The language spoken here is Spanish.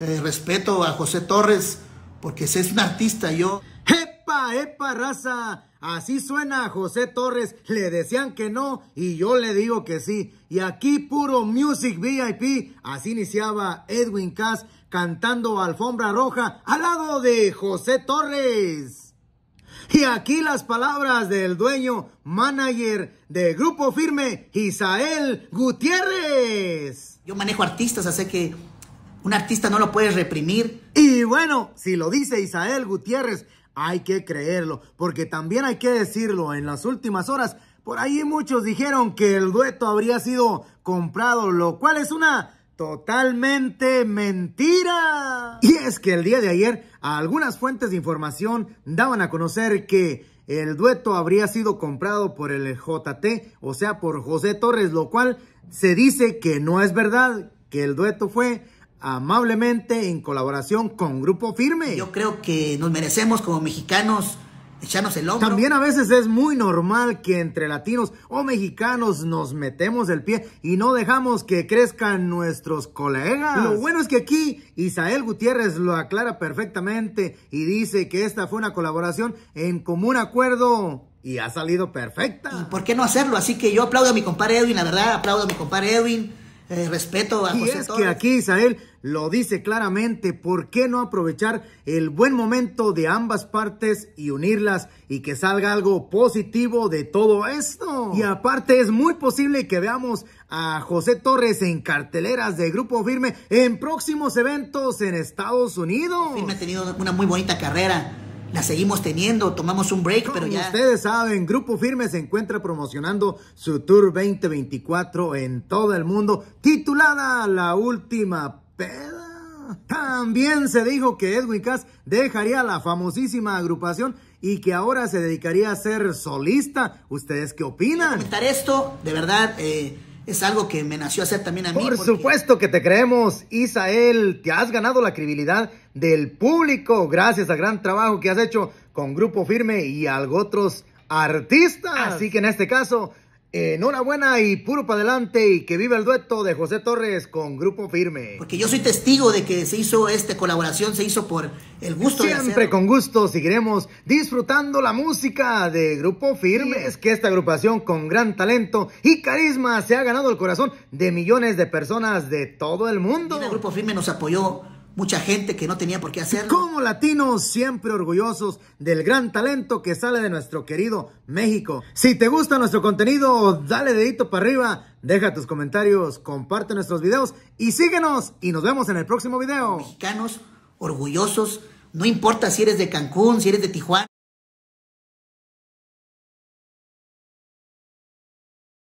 Eh, respeto a José Torres porque es un artista yo. ¡Epa, epa, raza! Así suena José Torres. Le decían que no y yo le digo que sí. Y aquí puro Music VIP. Así iniciaba Edwin Cass cantando Alfombra Roja al lado de José Torres. Y aquí las palabras del dueño, manager de Grupo Firme, Isael Gutiérrez. Yo manejo artistas, así que un artista no lo puedes reprimir. Y bueno, si lo dice Isael Gutiérrez, hay que creerlo, porque también hay que decirlo, en las últimas horas, por ahí muchos dijeron que el dueto habría sido comprado, lo cual es una totalmente mentira. Y es que el día de ayer algunas fuentes de información daban a conocer que el dueto habría sido comprado por el JT, o sea, por José Torres, lo cual se dice que no es verdad, que el dueto fue amablemente en colaboración con Grupo Firme. Yo creo que nos merecemos como mexicanos echarnos el hombro. También a veces es muy normal que entre latinos o mexicanos nos metemos el pie y no dejamos que crezcan nuestros colegas. Lo bueno es que aquí Isael Gutiérrez lo aclara perfectamente y dice que esta fue una colaboración en común acuerdo. Y ha salido perfecta. por qué no hacerlo? Así que yo aplaudo a mi compadre Edwin, la verdad, aplaudo a mi compadre Edwin. Eh, respeto a y es que aquí Israel lo dice claramente, ¿por qué no aprovechar el buen momento de ambas partes y unirlas y que salga algo positivo de todo esto? Y aparte es muy posible que veamos a José Torres en carteleras de Grupo Firme en próximos eventos en Estados Unidos. Firme ha tenido una muy bonita carrera la seguimos teniendo, tomamos un break, pero ya. Ustedes saben, Grupo Firme se encuentra promocionando su Tour 2024 en todo el mundo, titulada La Última Peda. También se dijo que Edwin Cass dejaría la famosísima agrupación y que ahora se dedicaría a ser solista. ¿Ustedes qué opinan? Comentar esto, de verdad, eh, es algo que me nació hacer también a mí. Por supuesto que te creemos, Isael. Te has ganado la credibilidad del público gracias al gran trabajo que has hecho con Grupo Firme y algunos otros artistas. Así que en este caso, Enhorabuena y puro para adelante y que viva el dueto de José Torres con Grupo Firme. Porque yo soy testigo de que se hizo esta colaboración, se hizo por el gusto Siempre de Siempre con gusto seguiremos disfrutando la música de Grupo Firme. Es que esta agrupación con gran talento y carisma se ha ganado el corazón de millones de personas de todo el mundo. El Grupo Firme nos apoyó mucha gente que no tenía por qué hacerlo. Como latinos, siempre orgullosos del gran talento que sale de nuestro querido México. Si te gusta nuestro contenido, dale dedito para arriba, deja tus comentarios, comparte nuestros videos y síguenos. Y nos vemos en el próximo video. Mexicanos orgullosos, no importa si eres de Cancún, si eres de Tijuana.